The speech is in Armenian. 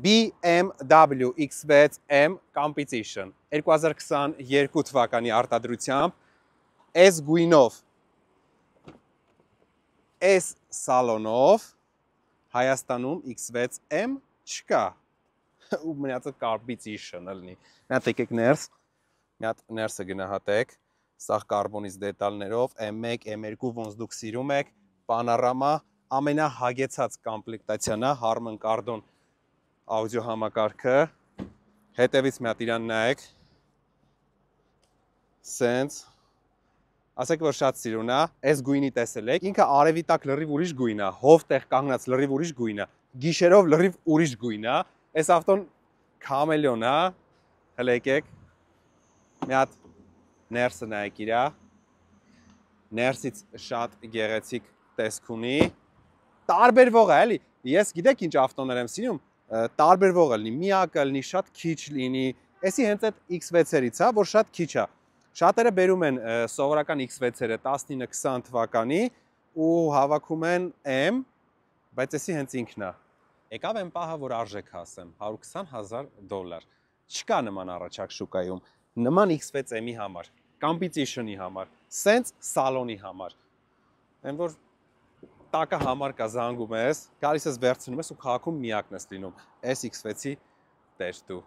BMW X6 M Competition 2022 թվականի արտադրությամբ այս գույնով այս սալոնով Հայաստանում X6 M չկա ու մնացը Competition-ը լինի։ Նա տեկեք ներս, մի հատ ներսը գնահատեք, սա կարբոնից դետալներով M1, M2 ոնց դուք սիրում եք, պանորամա, ամենահագեցած կոմպլեկտացիան է Harman Kardon 2022 աուդիո համակարգը, հետևից մի հատ իրան նայեք, սենց, ասեք, որ շատ սիրուն է, այս գույնի տեսել եք, ինքը արևի տակ լրիվ ուրիշ գույն է, հով տեղ կանգնած լրիվ ուրիշ գույն է, գիշերով լրիվ ուրիշ գույն է, այս ավտոն կամելյոն է, հել եկեք, մի հատ ներսը նայեք իրա, ներսից շատ գեղեցիկ տեսք ունի, տարբերվող է, էլի, ես գիտեք ինչ ավտոներ եմ սիրում, տարբերվողը լինի, միակը լինի, շատ քիչ լինի։ Էսի հենց այդ X6-երից է, հա, որ շատ քիչ է։ Շատերը բերում են սովորական X6-երը 19-20 թվականի ու հավաքում են M, բայց էսի հենց ինքն է։ Եկավ այն պահը, որ արժեք հասեմ 120.000 դոլար։ Չկա նման առաջակ շուկայում, նման X6M-ի համար, կամպիցիշնի համար, սենց սալոնի համար։ Այն որ տակը համար կա զանգում ես, գալիս ես վերցնում ես ու քաղաքում միակն ես լինում։ Էս X6-ի տեր դու։